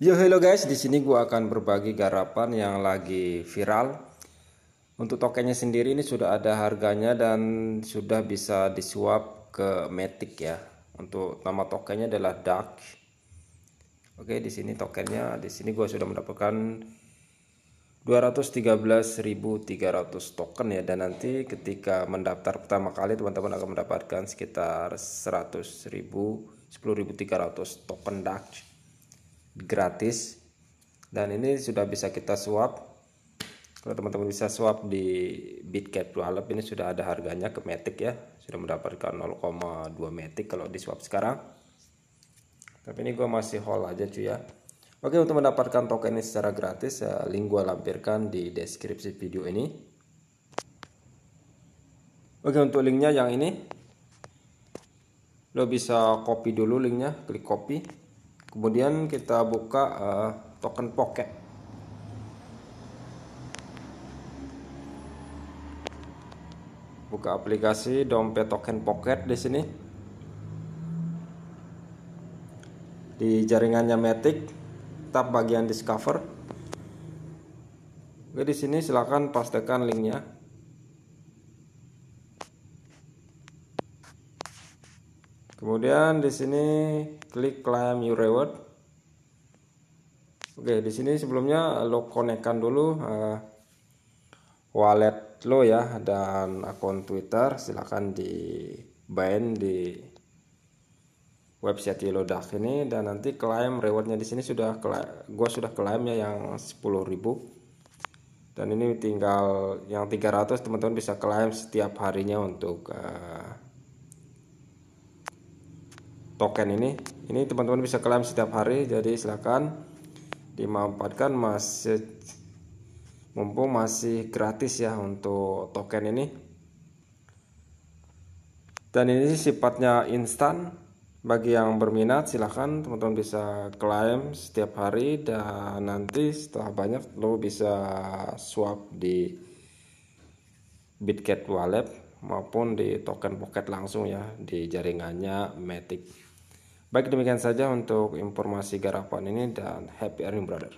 Yo hello guys, di sini gua akan berbagi garapan yang lagi viral. Untuk tokennya sendiri ini sudah ada harganya dan sudah bisa disuap ke Matic ya. Untuk nama tokennya adalah Dark. Oke, di sini tokennya, di sini gua sudah mendapatkan 213.300 token ya dan nanti ketika mendaftar pertama kali teman-teman akan mendapatkan sekitar 100.000 10.300 token Dark gratis dan ini sudah bisa kita swap kalau teman-teman bisa swap di Bitcat Wallet ini sudah ada harganya ke Matic ya sudah mendapatkan 0,2 Matic kalau di swap sekarang tapi ini gue masih hold aja cuy ya Oke untuk mendapatkan token ini secara gratis eh, link gue lampirkan di deskripsi video ini Oke untuk linknya yang ini lo bisa copy dulu linknya klik copy kemudian kita buka uh, token pocket buka aplikasi dompet token pocket di sini di jaringannya Matic tab bagian discover oke di sini silahkan pastikan linknya Kemudian di sini klik claim new reward. Oke, di sini sebelumnya lo konekkan dulu uh, wallet lo ya dan akun Twitter silahkan di bind di website Yelodak ini dan nanti klaim rewardnya di sini sudah gue sudah klaim ya yang 10.000 dan ini tinggal yang 300 teman-teman bisa klaim setiap harinya untuk uh, token ini ini teman-teman bisa klaim setiap hari jadi silahkan dimanfaatkan masih mumpung masih gratis ya untuk token ini dan ini sifatnya instan bagi yang berminat silahkan teman-teman bisa klaim setiap hari dan nanti setelah banyak lo bisa swap di Bitget Wallet maupun di token pocket langsung ya di jaringannya Matic Baik demikian saja untuk informasi garapan ini dan happy earning brother.